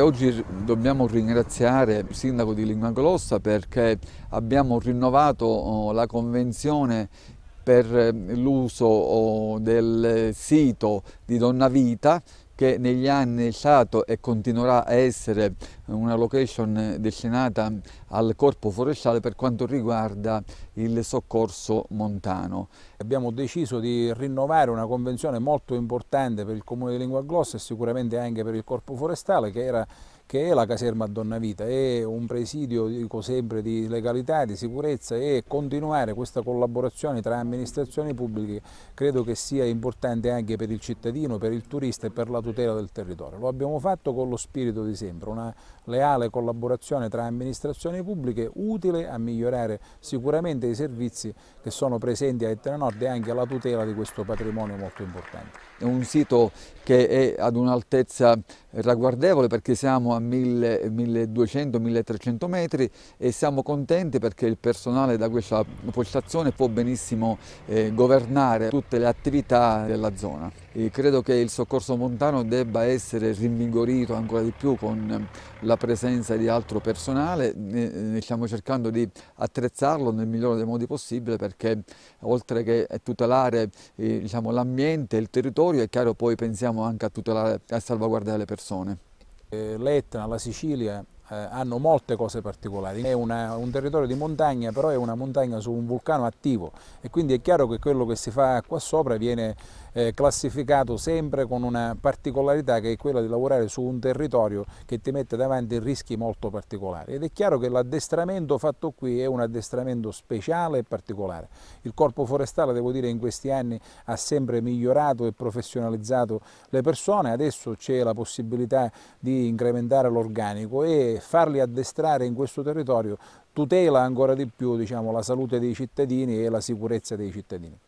Oggi dobbiamo ringraziare il sindaco di Lignagolossa perché abbiamo rinnovato oh, la convenzione per eh, l'uso oh, del sito di Donnavita che negli anni è stato e continuerà a essere una location destinata al corpo forestale per quanto riguarda il soccorso montano. Abbiamo deciso di rinnovare una convenzione molto importante per il Comune di Lingua Glossa e sicuramente anche per il corpo forestale che, era, che è la caserma Donnavita, è un presidio dico sempre di legalità, di sicurezza e continuare questa collaborazione tra amministrazioni pubbliche credo che sia importante anche per il cittadino, per il turista e per la tutela del territorio. Lo abbiamo fatto con lo spirito di sempre, una leale collaborazione tra amministrazioni pubbliche utile a migliorare sicuramente i servizi che sono presenti a Etna Nord e anche alla tutela di questo patrimonio molto importante. È un sito che è ad un'altezza ragguardevole perché siamo a 1200-1300 metri e siamo contenti perché il personale da questa postazione può benissimo eh, governare tutte le attività della zona. E credo che il soccorso montano debba essere rinvigorito ancora di più con la presenza di altro personale, ne stiamo cercando di attrezzarlo nel migliore dei modi possibile perché oltre che tutelare eh, diciamo, l'ambiente e il territorio è chiaro poi pensiamo anche a tutelare e a salvaguardare le persone persone. Eh, L'Etna, la Sicilia eh, hanno molte cose particolari, è una, un territorio di montagna però è una montagna su un vulcano attivo e quindi è chiaro che quello che si fa qua sopra viene eh, classificato sempre con una particolarità che è quella di lavorare su un territorio che ti mette davanti rischi molto particolari ed è chiaro che l'addestramento fatto qui è un addestramento speciale e particolare. Il corpo forestale devo dire in questi anni ha sempre migliorato e professionalizzato le persone, adesso c'è la possibilità di incrementare l'organico e farli addestrare in questo territorio tutela ancora di più diciamo, la salute dei cittadini e la sicurezza dei cittadini.